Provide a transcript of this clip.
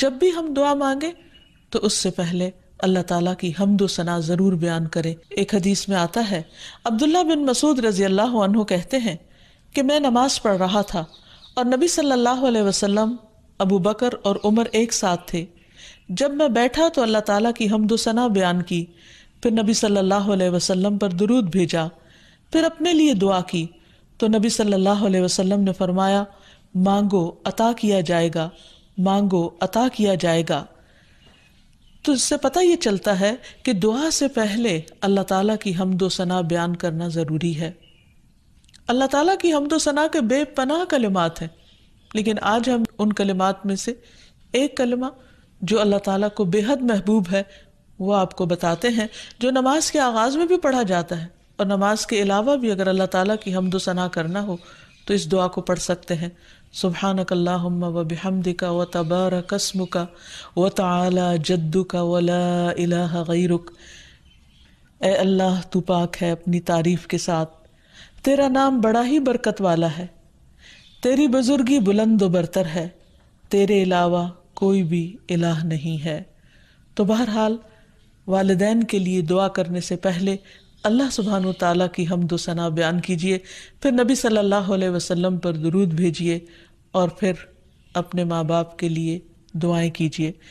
जब भी हम दुआ मांगे तो उससे पहले अल्लाह ताला की हमदो सना जरूर बयान करें एक हदीस में आता है अब्दुल्ला बिन मसूद रजी अल्लाह कहते हैं कि मैं नमाज पढ़ रहा था और नबी सल्लल्लाहु अलैहि वसल्लम अबू बकर और उमर एक साथ थे जब मैं बैठा तो अल्लाह ताला की हमदो सना बयान की फिर नबी सल्लल्लाहु अलैहि वसल्लम पर दरूद भेजा फिर अपने लिए दुआ की तो नबी सल्लल्लाहु अलैहि वसल्लम ने फरमाया मांगो अता किया जाएगा मांगो अता किया जाएगा तो इससे पता ये चलता है कि दुआ से पहले अल्लाह ताला की हमदो सना बयान करना ज़रूरी है अल्लाह ताला की हमदो सना के बेपनाह कलिमात हैं लेकिन आज हम उन कलिमात में से एक कलमा जो अल्लाह ताला को बेहद महबूब है वो आपको बताते हैं जो नमाज के आगाज़ में भी पढ़ा जाता है और नमाज के अलावा भी अगर अल्लाह ताला की हमदो सना करना हो तो इस दुआ को पढ़ सकते हैं सुबहानकल्लाम वबिहमद का व तबार कसम का व तला जद्दू का वला गैरुक ए अल्लाह तू पाक है अपनी तारीफ़ के साथ तेरा नाम बड़ा ही बरकत वाला है तेरी बुज़ुर्गी बुलंद बरतर है तेरे अलावा कोई भी इलाह नहीं है तो बहरहाल वालदेन के लिए दुआ करने से पहले अल्लाह सुबहान तला की दो सना बयान कीजिए फिर नबी सल्लल्लाहु अलैहि वसल्लम पर दरूद भेजिए और फिर अपने माँ बाप के लिए दुआएं कीजिए